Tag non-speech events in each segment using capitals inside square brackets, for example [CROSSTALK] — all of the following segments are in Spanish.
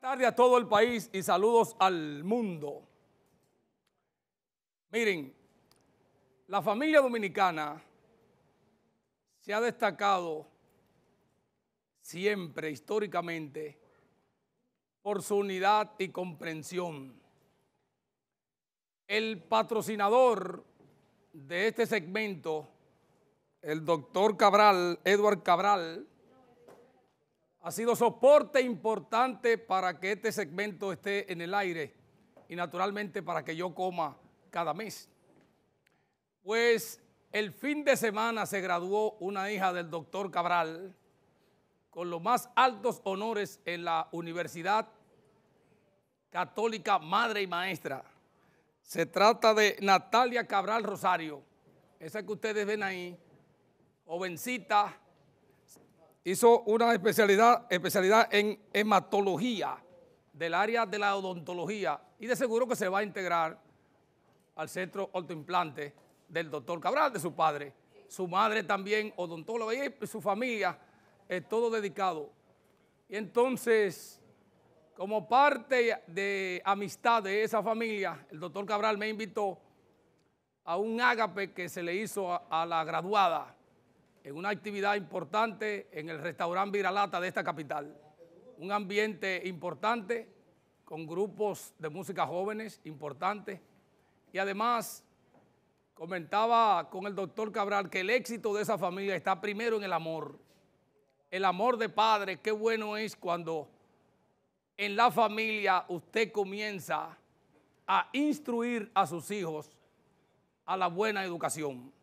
tarde a todo el país y saludos al mundo. Miren, la familia dominicana se ha destacado siempre, históricamente, por su unidad y comprensión. El patrocinador de este segmento, el doctor Cabral, Edward Cabral, ha sido soporte importante para que este segmento esté en el aire y naturalmente para que yo coma cada mes. Pues el fin de semana se graduó una hija del doctor Cabral con los más altos honores en la Universidad Católica Madre y Maestra. Se trata de Natalia Cabral Rosario, esa que ustedes ven ahí, jovencita, hizo una especialidad, especialidad en hematología del área de la odontología y de seguro que se va a integrar al centro autoimplante del doctor Cabral, de su padre. Su madre también odontóloga y su familia, es eh, todo dedicado. Y entonces, como parte de amistad de esa familia, el doctor Cabral me invitó a un ágape que se le hizo a la graduada en una actividad importante en el restaurante Viralata de esta capital. Un ambiente importante con grupos de música jóvenes importantes y además comentaba con el doctor Cabral que el éxito de esa familia está primero en el amor. El amor de padre, qué bueno es cuando en la familia usted comienza a instruir a sus hijos a la buena educación.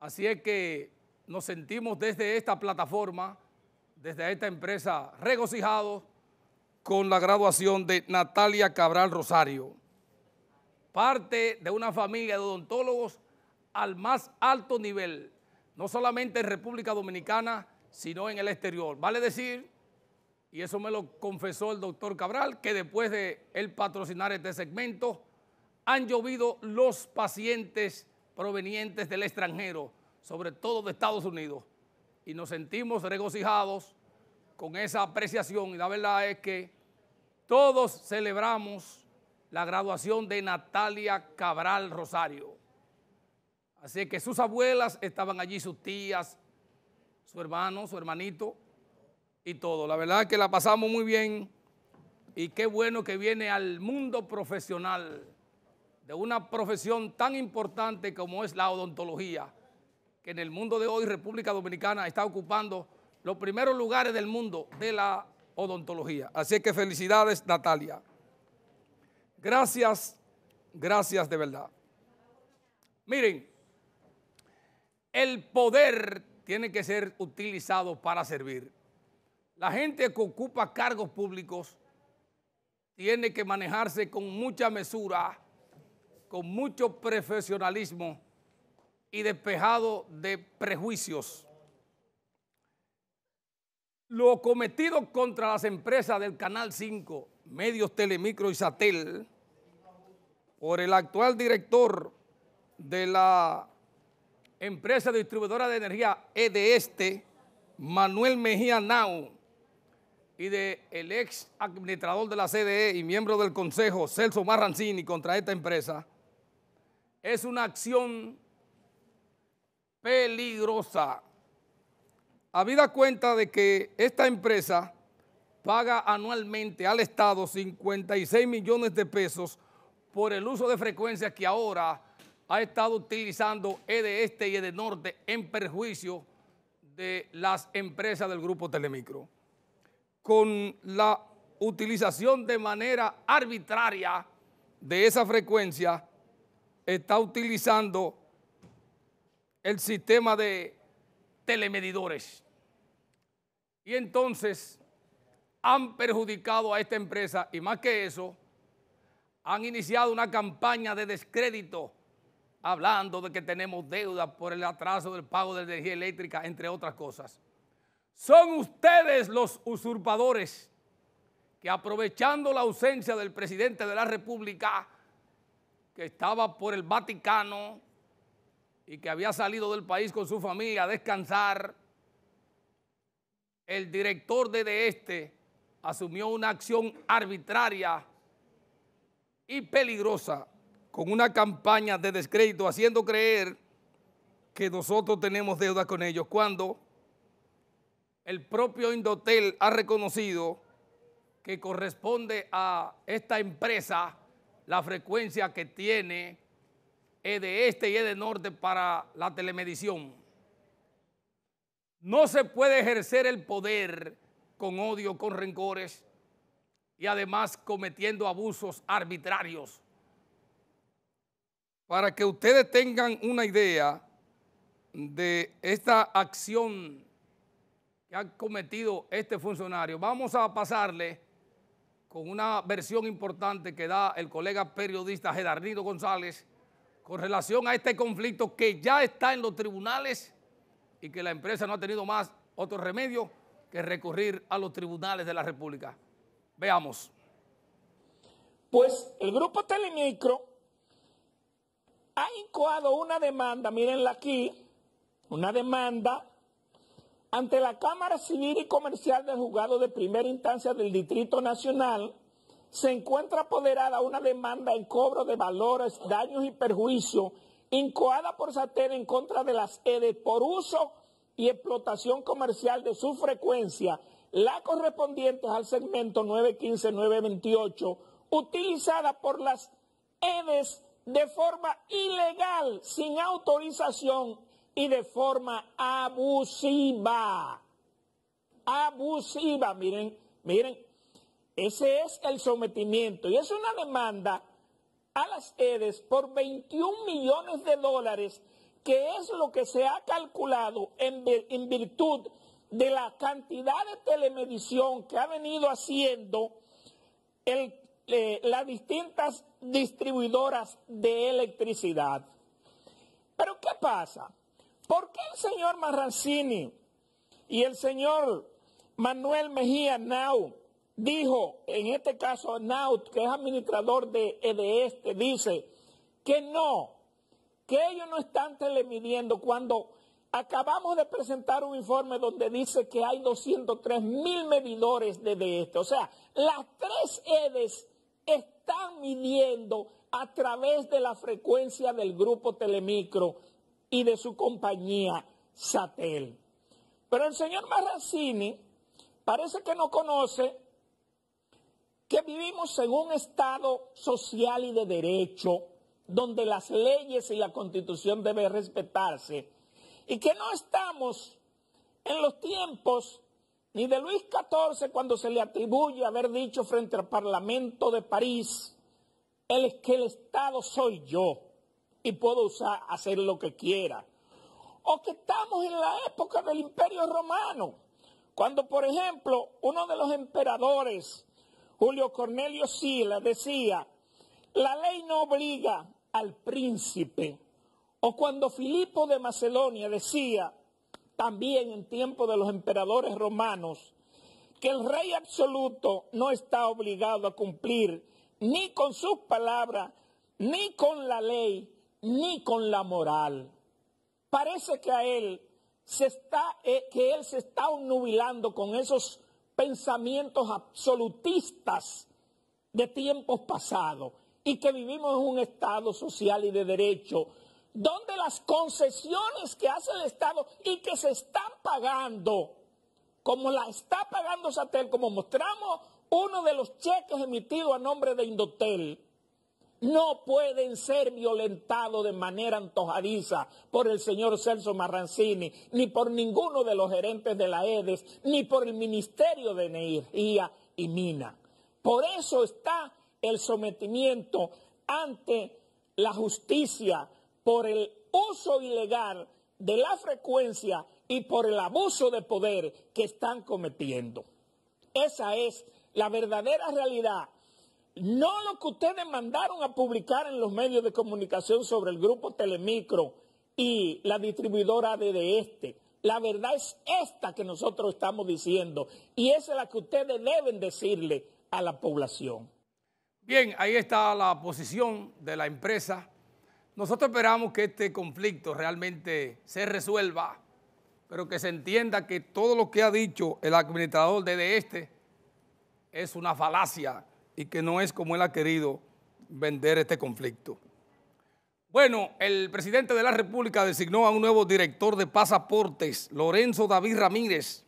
Así es que nos sentimos desde esta plataforma, desde esta empresa, regocijados con la graduación de Natalia Cabral Rosario, parte de una familia de odontólogos al más alto nivel, no solamente en República Dominicana, sino en el exterior. Vale decir, y eso me lo confesó el doctor Cabral, que después de él patrocinar este segmento, han llovido los pacientes provenientes del extranjero sobre todo de Estados Unidos, y nos sentimos regocijados con esa apreciación. Y la verdad es que todos celebramos la graduación de Natalia Cabral Rosario. Así que sus abuelas estaban allí, sus tías, su hermano, su hermanito y todo. La verdad es que la pasamos muy bien y qué bueno que viene al mundo profesional de una profesión tan importante como es la odontología en el mundo de hoy República Dominicana está ocupando los primeros lugares del mundo de la odontología. Así que felicidades, Natalia. Gracias, gracias de verdad. Miren, el poder tiene que ser utilizado para servir. La gente que ocupa cargos públicos tiene que manejarse con mucha mesura, con mucho profesionalismo, y despejado de prejuicios. Lo cometido contra las empresas del Canal 5, Medios Telemicro y Satel, por el actual director de la empresa distribuidora de energía EDESTE, Manuel Mejía Nau, y del el ex administrador de la CDE y miembro del consejo, Celso Marrancini, contra esta empresa, es una acción peligrosa. Habida cuenta de que esta empresa paga anualmente al Estado 56 millones de pesos por el uso de frecuencias que ahora ha estado utilizando EDE este y EDE norte en perjuicio de las empresas del grupo Telemicro. Con la utilización de manera arbitraria de esa frecuencia, está utilizando el sistema de telemedidores. Y entonces han perjudicado a esta empresa y más que eso, han iniciado una campaña de descrédito hablando de que tenemos deuda por el atraso del pago de energía eléctrica, entre otras cosas. Son ustedes los usurpadores que aprovechando la ausencia del presidente de la República, que estaba por el Vaticano, y que había salido del país con su familia a descansar, el director de, de este asumió una acción arbitraria y peligrosa con una campaña de descrédito haciendo creer que nosotros tenemos deuda con ellos cuando el propio Indotel ha reconocido que corresponde a esta empresa la frecuencia que tiene es de este y es de norte para la telemedición. No se puede ejercer el poder con odio, con rencores y además cometiendo abusos arbitrarios. Para que ustedes tengan una idea de esta acción que ha cometido este funcionario, vamos a pasarle con una versión importante que da el colega periodista Gerardino González con relación a este conflicto que ya está en los tribunales y que la empresa no ha tenido más otro remedio que recurrir a los tribunales de la República. Veamos. Pues el grupo Telemicro ha incoado una demanda, mírenla aquí, una demanda ante la Cámara Civil y Comercial del Juzgado de Primera Instancia del Distrito Nacional se encuentra apoderada una demanda en cobro de valores, daños y perjuicios incoada por SATER en contra de las edes por uso y explotación comercial de su frecuencia, la correspondiente al segmento 915-928, utilizada por las EDES de forma ilegal, sin autorización y de forma abusiva. Abusiva, miren, miren, ese es el sometimiento y es una demanda a las EDES por 21 millones de dólares, que es lo que se ha calculado en, virtud de la cantidad de telemedición que ha venido haciendo eh, las distintas distribuidoras de electricidad. Pero ¿qué pasa? ¿Por qué el señor Marrancini y el señor Manuel Mejía Nau dijo, en este caso Naut, que es administrador de, de dice que no, que ellos no están telemidiendo cuando acabamos de presentar un informe donde dice que hay 203 mil medidores de, de O sea, las tres EDES están midiendo a través de la frecuencia del grupo Telemicro y de su compañía Satel. Pero el señor Marracini parece que no conoce que vivimos en un Estado social y de derecho, donde las leyes y la constitución deben respetarse, y que no estamos en los tiempos ni de Luis XIV cuando se le atribuye haber dicho frente al Parlamento de París, él es que el Estado soy yo y puedo usar, hacer lo que quiera. O que estamos en la época del Imperio Romano, cuando por ejemplo uno de los emperadores Julio Cornelio Sila decía, la ley no obliga al príncipe. O cuando Filipo de Macedonia decía, también en tiempo de los emperadores romanos, que el rey absoluto no está obligado a cumplir ni con sus palabras, ni con la ley, ni con la moral. Parece que a él se está, eh, que él se está obnubilando con esos pensamientos absolutistas de tiempos pasados y que vivimos en un Estado social y de derecho, donde las concesiones que hace el Estado y que se están pagando, como la está pagando Satel, como mostramos uno de los cheques emitidos a nombre de Indotel, no pueden ser violentados de manera antojadiza por el señor Celso Marrancini, ni por ninguno de los gerentes de la EDES, ni por el Ministerio de Energía y Mina. Por eso está el sometimiento ante la justicia por el uso ilegal de la frecuencia y por el abuso de poder que están cometiendo. Esa es la verdadera realidad no lo que ustedes mandaron a publicar en los medios de comunicación sobre el grupo Telemicro y la distribuidora de este. La verdad es esta que nosotros estamos diciendo y esa es la que ustedes deben decirle a la población. Bien, ahí está la posición de la empresa. Nosotros esperamos que este conflicto realmente se resuelva, pero que se entienda que todo lo que ha dicho el administrador de este es una falacia y que no es como él ha querido vender este conflicto. Bueno, el presidente de la República designó a un nuevo director de pasaportes, Lorenzo David Ramírez.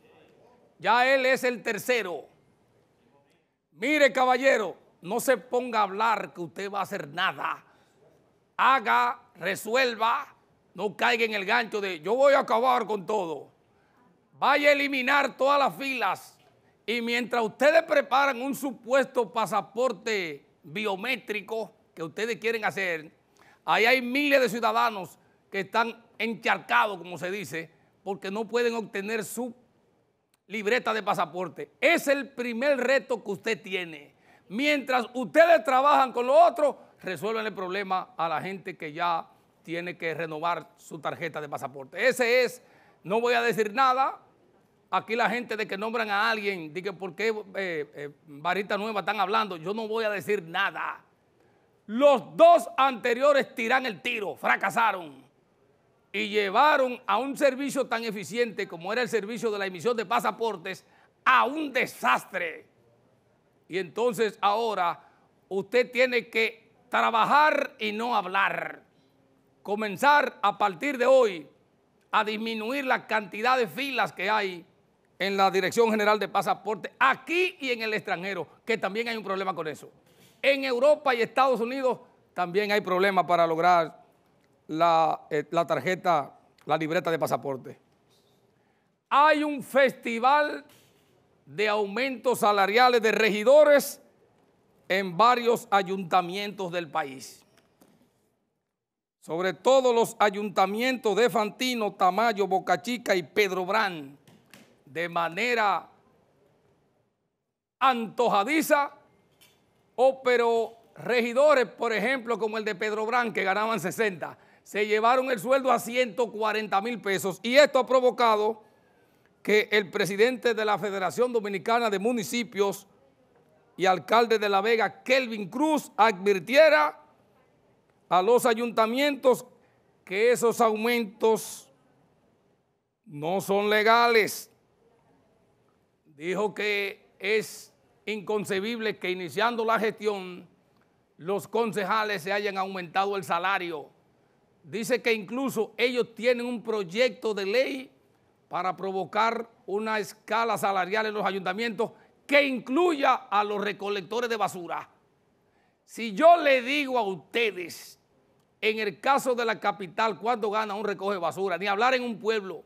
Ya él es el tercero. Mire, caballero, no se ponga a hablar que usted va a hacer nada. Haga, resuelva, no caiga en el gancho de yo voy a acabar con todo. Vaya a eliminar todas las filas, y mientras ustedes preparan un supuesto pasaporte biométrico que ustedes quieren hacer, ahí hay miles de ciudadanos que están encharcados, como se dice, porque no pueden obtener su libreta de pasaporte. Es el primer reto que usted tiene. Mientras ustedes trabajan con lo otros, resuelven el problema a la gente que ya tiene que renovar su tarjeta de pasaporte. Ese es, no voy a decir nada, aquí la gente de que nombran a alguien, de que por qué eh, eh, Varita Nueva están hablando, yo no voy a decir nada. Los dos anteriores tiran el tiro, fracasaron y llevaron a un servicio tan eficiente como era el servicio de la emisión de pasaportes a un desastre. Y entonces ahora usted tiene que trabajar y no hablar. Comenzar a partir de hoy a disminuir la cantidad de filas que hay en la Dirección General de Pasaporte, aquí y en el extranjero, que también hay un problema con eso. En Europa y Estados Unidos también hay problemas para lograr eh, la, tarjeta, la libreta de pasaporte. Hay un festival de aumentos salariales de regidores en varios ayuntamientos del país. Sobre todo los ayuntamientos de Fantino, Tamayo, Boca Chica y Pedro Brán, de manera antojadiza o pero regidores, por ejemplo, como el de Pedro Brán, que ganaban 60, se llevaron el sueldo a 140 mil pesos y esto ha provocado que el presidente de la Federación Dominicana de Municipios y alcalde de La Vega, Kelvin Cruz, advirtiera a los ayuntamientos que esos aumentos no son legales dijo que es inconcebible que iniciando la gestión los concejales se hayan aumentado el salario. Dice que incluso ellos tienen un proyecto de ley para provocar una escala salarial en los ayuntamientos que incluya a los recolectores de basura. Si yo le digo a ustedes, en el caso de la capital, cuánto gana un recoge basura, ni hablar en un pueblo.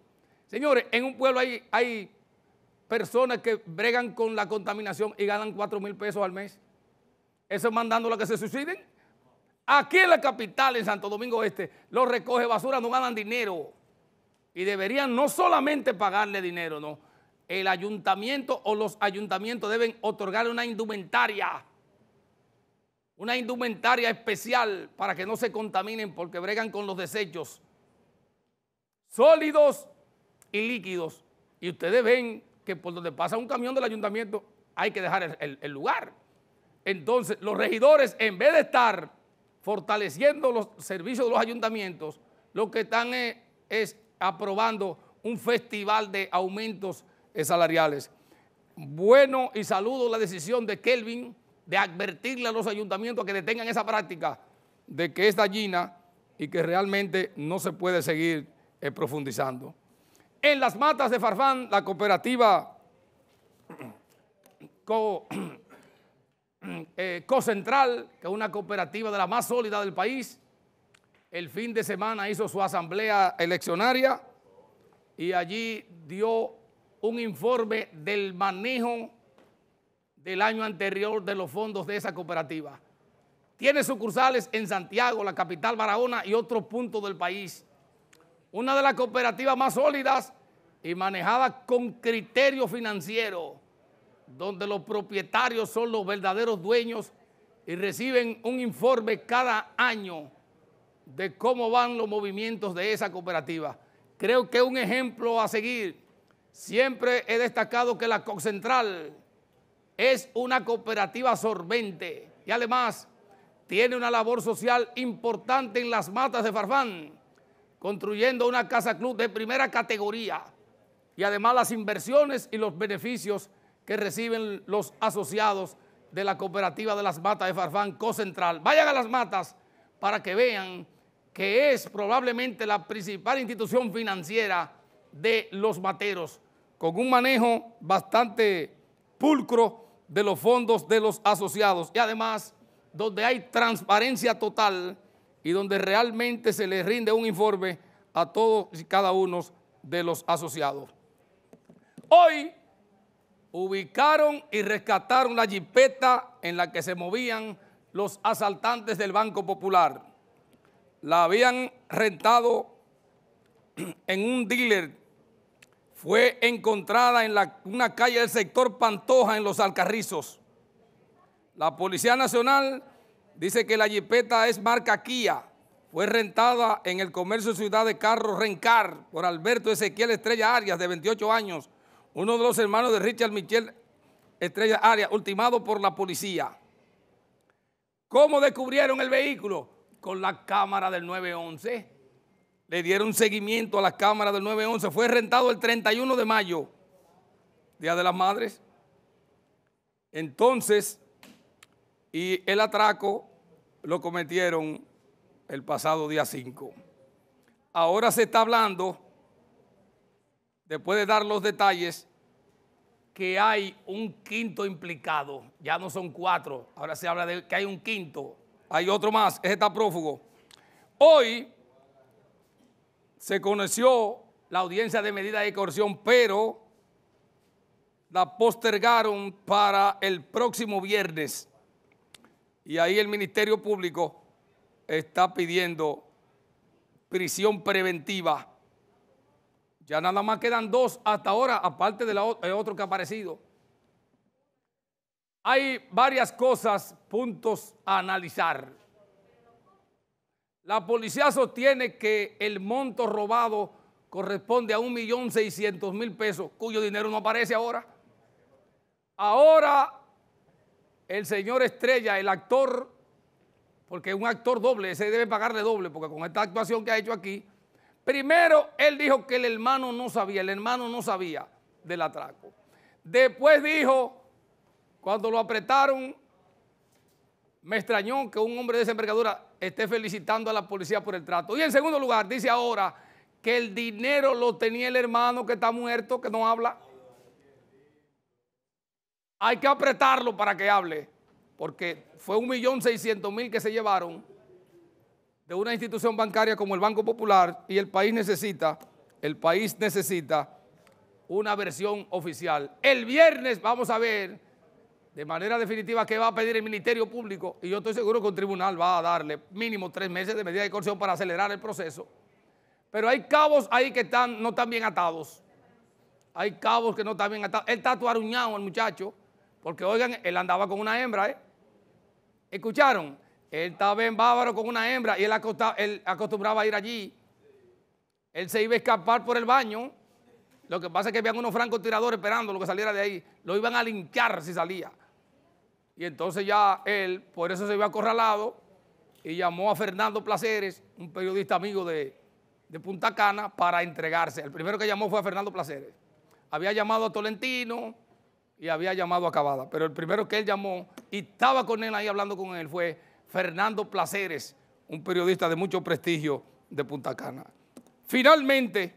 Señores, en un pueblo hay, hay personas que bregan con la contaminación y ganan 4 mil pesos al mes. Eso es mandándolo a que se suiciden. Aquí en la capital, en Santo Domingo Este, los recoge basura, no ganan dinero. Y deberían no solamente pagarle dinero, no. El ayuntamiento o los ayuntamientos deben otorgarle una indumentaria. Una indumentaria especial para que no se contaminen porque bregan con los desechos sólidos y líquidos. Y ustedes ven que por donde pasa un camión del ayuntamiento hay que dejar el, lugar. Entonces, los regidores, en vez de estar fortaleciendo los servicios de los ayuntamientos, lo que están es, aprobando un festival de aumentos eh, salariales. Bueno y saludo la decisión de Kelvin de advertirle a los ayuntamientos que detengan esa práctica de que es dañina y que realmente no se puede seguir eh, profundizando. En las matas de Farfán, la cooperativa [CLEARS THROAT] Co, [CLEARS THROAT] eh, Central, que es una cooperativa de la más sólida del país, el fin de semana hizo su asamblea eleccionaria y allí dio un informe del manejo del año anterior de los fondos de esa cooperativa. Tiene sucursales en Santiago, la capital Barahona y otros puntos del país una de las cooperativas más sólidas y manejada con criterio financiero, donde los propietarios son los verdaderos dueños y reciben un informe cada año de cómo van los movimientos de esa cooperativa. Creo que un ejemplo a seguir, siempre he destacado que la Central es una cooperativa sorbente y además tiene una labor social importante en las matas de Farfán construyendo una casa club de primera categoría y además las inversiones y los beneficios que reciben los asociados de la cooperativa de las matas de Farfán Central. Vayan a las matas para que vean que es probablemente la principal institución financiera de los materos, con un manejo bastante pulcro de los fondos de los asociados y además donde hay transparencia total y donde realmente se le rinde un informe a todos y cada uno de los asociados. Hoy ubicaron y rescataron la jipeta en la que se movían los asaltantes del Banco Popular. La habían rentado [CLEARS THROAT] en un dealer. Fue encontrada en una calle del sector Pantoja en Los Alcarrizos. La Policía Nacional Dice que la Jeepeta es marca Kia. Fue rentada en el comercio Ciudad de Carros Rencar por Alberto Ezequiel Estrella Arias, de 28 años, uno de los hermanos de Richard Michel Estrella Arias, ultimado por la policía. ¿Cómo descubrieron el vehículo? Con la cámara del 911. Le dieron seguimiento a la cámara del 911. Fue rentado el 31 de mayo, Día de las Madres. Entonces, y el atraco lo cometieron el pasado día 5. Ahora se está hablando, después de dar los detalles, que hay un quinto implicado. Ya no son cuatro, ahora se habla de que hay un quinto. Hay otro más, ese está prófugo. Hoy se conoció la audiencia de medida de coerción, pero la postergaron para el próximo viernes. Y ahí el Ministerio Público está pidiendo prisión preventiva. Ya nada más quedan dos hasta ahora, aparte del otro que ha aparecido. Hay varias cosas, puntos a analizar. La policía sostiene que el monto robado corresponde a 1.600.000 pesos, cuyo dinero no aparece ahora. Ahora el señor Estrella, el actor, porque es un actor doble, ese debe pagarle doble, porque con esta actuación que ha hecho aquí, primero él dijo que el hermano no sabía, el hermano no sabía del atraco. Después dijo, cuando lo apretaron, me extrañó que un hombre de esa envergadura esté felicitando a la policía por el trato. Y en segundo lugar, dice ahora que el dinero lo tenía el hermano que está muerto, que no habla. Hay que apretarlo para que hable, porque fue un millón seiscientos mil que se llevaron de una institución bancaria como el Banco Popular y el país necesita, el país necesita una versión oficial. El viernes vamos a ver de manera definitiva qué va a pedir el Ministerio Público y yo estoy seguro que un tribunal va a darle mínimo tres meses de medida de coerción para acelerar el proceso. Pero hay cabos ahí que están, no están bien atados. Hay cabos que no están bien atados. El está el muchacho. Porque oigan, él andaba con una hembra, ¿eh? ¿Escucharon? Él estaba en Bávaro con una hembra y él, acostumbraba a ir allí. Él se iba a escapar por el baño. Lo que pasa es que habían unos francotiradores esperando lo que saliera de ahí. Lo iban a linchar si salía. Y entonces ya él, por eso se vio acorralado y llamó a Fernando Placeres, un periodista amigo de, de Punta Cana, para entregarse. El primero que llamó fue a Fernando Placeres. Había llamado a Tolentino, y había llamado a acabada. pero el primero que él llamó y estaba con él ahí hablando con él fue Fernando Placeres, un periodista de mucho prestigio de Punta Cana. Finalmente,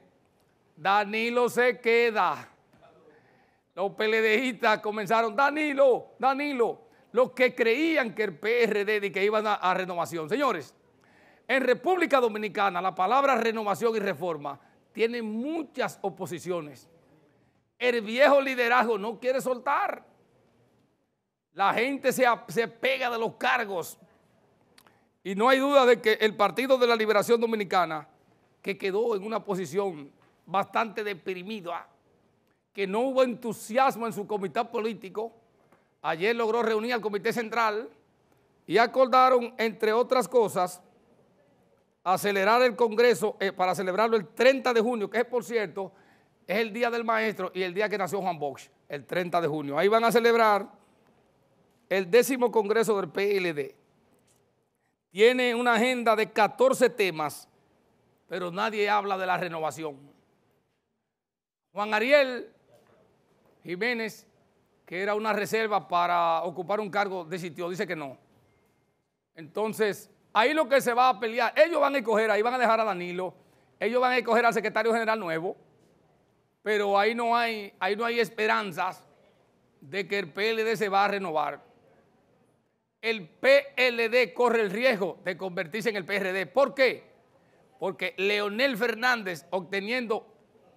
Danilo se queda. Los PLDistas comenzaron, Danilo, Danilo, los que creían que el PRD de que iban a renovación. Señores, en República Dominicana la palabra renovación y reforma tiene muchas oposiciones el viejo liderazgo no quiere soltar. La gente se, se pega de los cargos. Y no hay duda de que el Partido de la Liberación Dominicana, que quedó en una posición bastante deprimida, que no hubo entusiasmo en su comité político, ayer logró reunir al Comité Central y acordaron, entre otras cosas, acelerar el Congreso eh, para celebrarlo el 30 de junio, que es, por cierto, es el día del maestro y el día que nació Juan Bosch, el 30 de junio. Ahí van a celebrar el décimo congreso del PLD. Tiene una agenda de 14 temas, pero nadie habla de la renovación. Juan Ariel Jiménez, que era una reserva para ocupar un cargo, de sitio, dice que no. Entonces, ahí lo que se va a pelear, ellos van a escoger, ahí van a dejar a Danilo, ellos van a escoger al secretario general nuevo, pero ahí no hay, ahí no hay esperanzas de que el PLD se va a renovar. El PLD corre el riesgo de convertirse en el PRD. ¿Por qué? Porque Leonel Fernández obteniendo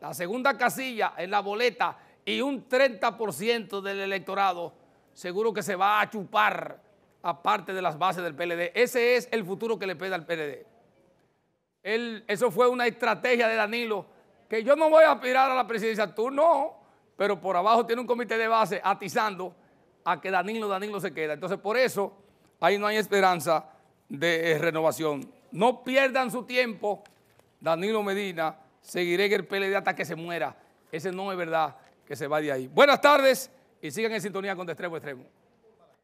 la segunda casilla en la boleta y un 30% del electorado, seguro que se va a chupar aparte de las bases del PLD. Ese es el futuro que le peda al PLD. eso fue una estrategia de Danilo que yo no voy a aspirar a la presidencia, tú no, pero por abajo tiene un comité de base atizando a que Danilo, Danilo se queda. Entonces, por eso, ahí no hay esperanza de eh, renovación. No pierdan su tiempo, Danilo Medina, seguiré en el PLD hasta que se muera. Ese no es verdad que se va de ahí. Buenas tardes y sigan en sintonía con Destrevo Extremo